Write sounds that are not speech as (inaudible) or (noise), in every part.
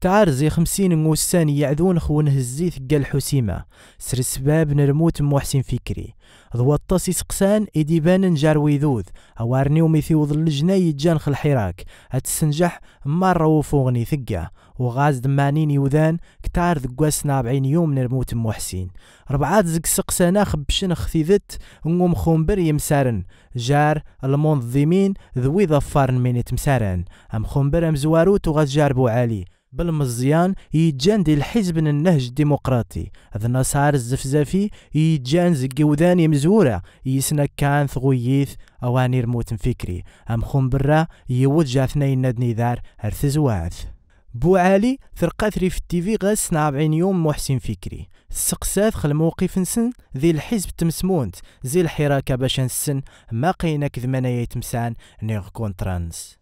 تعار زي خمسين موسان يعذون خون هزيث قال حسيمة سر السباب نرموت محسن فكري ضو الطاس سقسان إدي بان نجار ويذوذ أوارني وميثيوض اللجنة يجان خل حراك هتسنجح مرة وفوغني ثقة وغاز دمانين يوذان كتار ذقواس نابعين يوم نرموت محسن ربعات زق سقسانا خبشن خثيذت نقوم خنبر يمسارن جار المنظمين ذوي ظفارن من يتمسارن أم خنبر أم زواروت وغاز جار بو علي بل مزيان يجان الحزب النهج الديمقراطي هذا نصار الزفزافي يجان زكي وذاني مزورة يسنا كان ثغويث أواني رموت فكري أم خون برا يوجه اثنين ندني دار هرثزواث بو علي ثرقاثري في التيفي غاس نابعين يوم محسن فكري السقساث خل موقف نسن ذي الحزب تمسمونت زي الحراكة باش نسن ما قينا كذمانا يتمسان نيغ كونترانس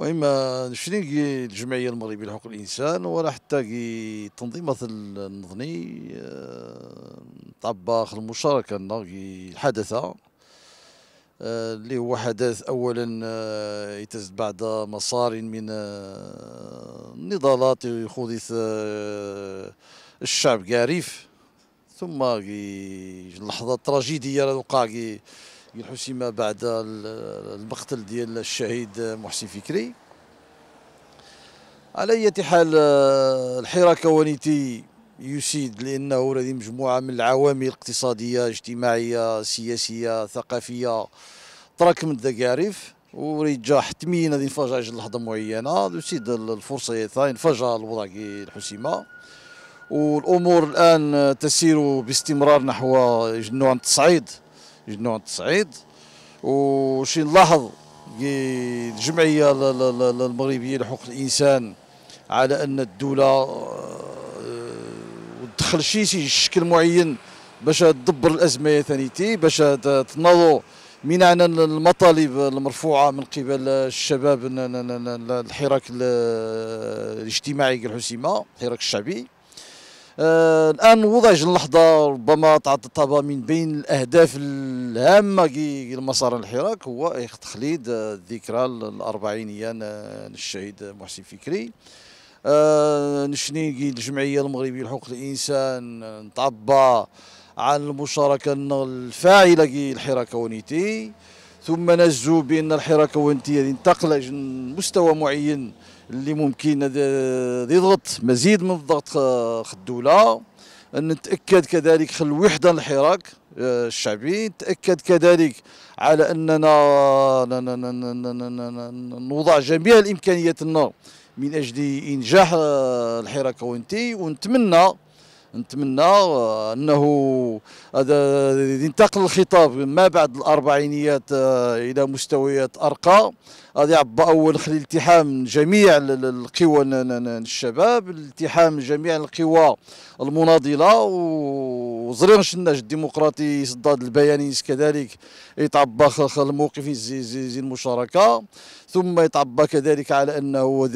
المهم شنو كي الجمعيه المغربيه لحقوق الانسان ولا حتى كي تنظيمات النظني آه، طباخ المشاركه لنا كي الحدثه آه، اللي هو حدث اولا آه، يتز بعد مسار من النضالات خذت الشعب كاريف ثم اللحظه التراجيديه اللي وقع الحسيمه بعد المقتل ديال الشهيد محسن فكري على اي حال الحراك ونيتي يسيد لانه لدي مجموعه من العوامل الاقتصادية اجتماعيه سياسيه ثقافيه تراكمت دكاريف وريت جا حتميا غادي ينفجر عند لحظه معينه يسيد الفرصه يثاني انفجر الوضع كي الحسيمه والامور الان تسير باستمرار نحو نوع من التصعيد نوع التصعيد وشي نلاحظ الجمعيه المغربيه لحقوق الانسان على ان الدوله آه، تدخل شي شكل معين باش تدبر الازمه ثانيتي باش تناضوا من عن المطالب المرفوعه من قبل الشباب الحراك الاجتماعي الحسيمه الحراك الشعبي آه، الان وضج اللحظه ربما تعطبها من بين الاهداف الهامه لمسار الحراك هو تخليد الذكرى الاربعينيه للشهيد محسن فكري آه، نشني الجمعيه المغربيه لحقوق الانسان نتعبى عن المشاركه الفاعله للحراك ونيتي ثم نجزوا بان الحراك الوطنيه انتقل مستوى معين اللي ممكن يضغط مزيد من الضغط الدوله ان نتاكد كذلك خل الوحده الحراك الشعبي نتاكد كذلك على اننا نوضع جميع الامكانيات من اجل انجاح الحراك الوطني ونتمنى نتمنى آه، انه آه، هذا ينتقل الخطاب ما بعد الاربعينيات آه، الى مستويات ارقى هذا يعبى اول خلي التحام جميع القوى الشباب التحام جميع القوى المناضله وزرير الناس الديمقراطي صداد البيانيس كذلك يتعبى الموقف زي المشاركه ثم يتعبى كذلك على انه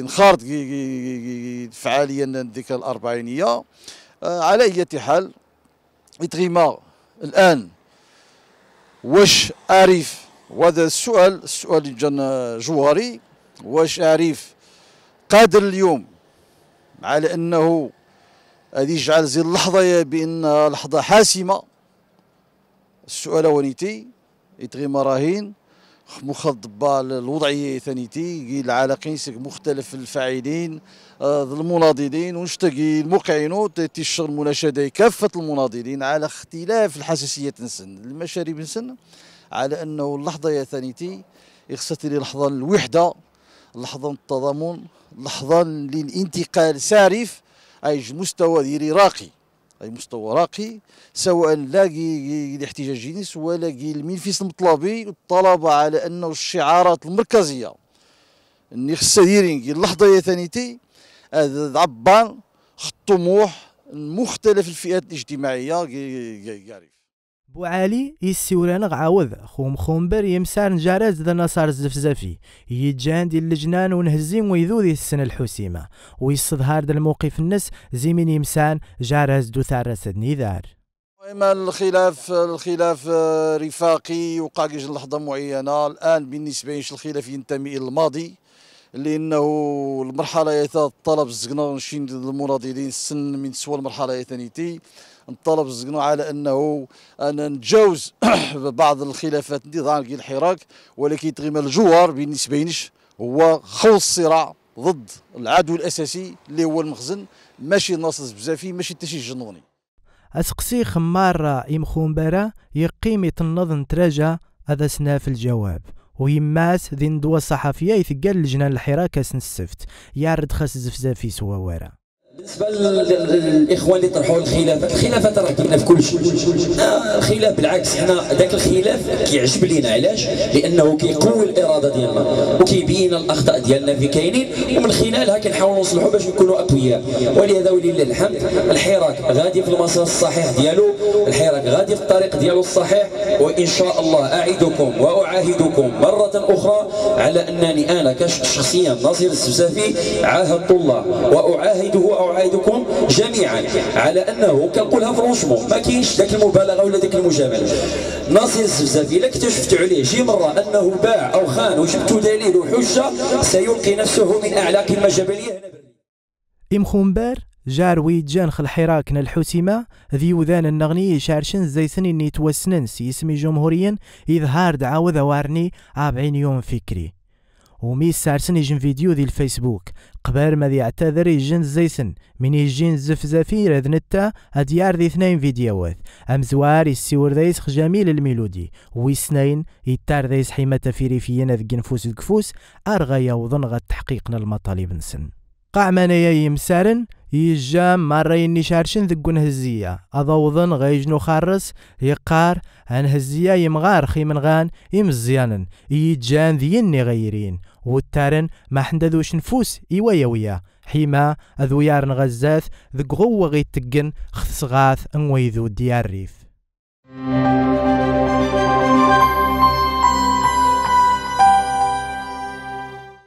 انخرط فعاليا ديك الاربعينيه آه، على اي حال اتغيما الان واش عارف وهذا السؤال السؤال جان جوهري واش عارف قادر اليوم على انه هذه يجعل زي اللحظه بانها لحظه حاسمه السؤال ونيتي اتغيما راهين مخضبة الوضعية ثانيتي العلاقين مختلف الفاعلين آه، المناضلين ونشتكي المقعنو تيشر مناشدة كافة المناضلين على اختلاف الحساسية نسن المشارب نسن على أنه اللحظة يا ثانيتي يخصتني لحظة الوحدة لحظة التضامن لحظة للانتقال سارف أي مستوى ديري راقي اي مستوى راقي سواء لا كي الاحتجاج الجنس ولا كي المطلبي والطلب على انه الشعارات المركزيه اللي خصها دايرين اللحظه يا ثانيتي عبر الطموح مختلف الفئات الاجتماعيه بوعالي يسيوران غعاوض خوم خوم بر يمسار نجارز ذا نصار الزفزافي يجان دي اللجنان ونهزيم ويذو دي السنة الحسيمة ويصدهار دا الموقف النس زيمين يمسان جارز دو ثارس نيذار اما الخلاف الخلاف آه، رفاقي وقع لحظة معينة الآن بالنسبة لي الخلاف ينتمي إلى الماضي لانه المرحله يتطلب الزقنر نشين المناضلين السن من سوى المرحله الثانيتي نطلب الزقنو على انه انا نتجاوز (clears throat) بعض الخلافات النظام كي الحراك ولكن تغيما الجوار بالنسبه لي هو خوض الصراع ضد العدو الاساسي اللي هو المخزن ماشي ناصص بزافي ماشي حتى شي جنوني اسقسي خمار يمخون برا يقيم يتنظ تراجع هذا سنا في الجواب ويماس ذي ندوى الصحفية يثقل لجنان الحراك اسن السفت يارد خاس زفزافي سوا ورا بالنسبه للاخوان اللي طرحوا الخلافات الخلافات راه كاينه في كل شيء آه، الخلاف بالعكس حنا ذاك الخلاف كيعجب لينا علاش لانه كيقوي الاراده ديالنا وكيبين الاخطاء ديالنا في كاينين ومن خلالها كنحاولوا نصلحوا باش نكونوا اقوياء ولهذا ولله الحمد الحراك غادي في المسار الصحيح ديالو الحراك غادي في الطريق ديالو الصحيح وان شاء الله اعدكم واعاهدكم مره اخرى على انني انا كشخصيا ناصر السفسافي عاهدت الله واعاهده واعيدكم جميعا على انه كنقولها فرونشمون ما كاينش ذاك المبالغه ولا ذاك المجامله ناصر الزفزافي الا اكتشفت عليه شي مره انه باع او خان وجبت دليل وحجه سيلقي نفسه من اعلى قمه جبليه جار جاروي جان خلحراكنا الحسيمة وذان النغني شارشن زيسني نيتوسنن سيسمي جمهوريا إظهار دعاوذ وارني أربعين يوم فكري ومي سارسن يجن فيديو ذي الفيسبوك قبل ما يعتذر يجن زيسن من يجين زفزافي رذ نتا اديار دي اثنين فيديوات امزوار يسيور ذيس جميل الميلودي ويسنين يتار دايس حيمة فيريفيين ذي نفوس الكفوس ارغى يوضن غا تحقيقنا المطالب نسن قاع منايا يمسارن يجام مرين شارشن ذقون هزية أضوضن غيجنو خرس يقار أن هزية يمغار خيمن غان يمزيانن يجان ذيني غيرين وتارن ما حند ذوش نفوس إيوايا ويا حيما أذويار نغزاث ذق غوة غيتقن خصغاث أنويذو ديار ريف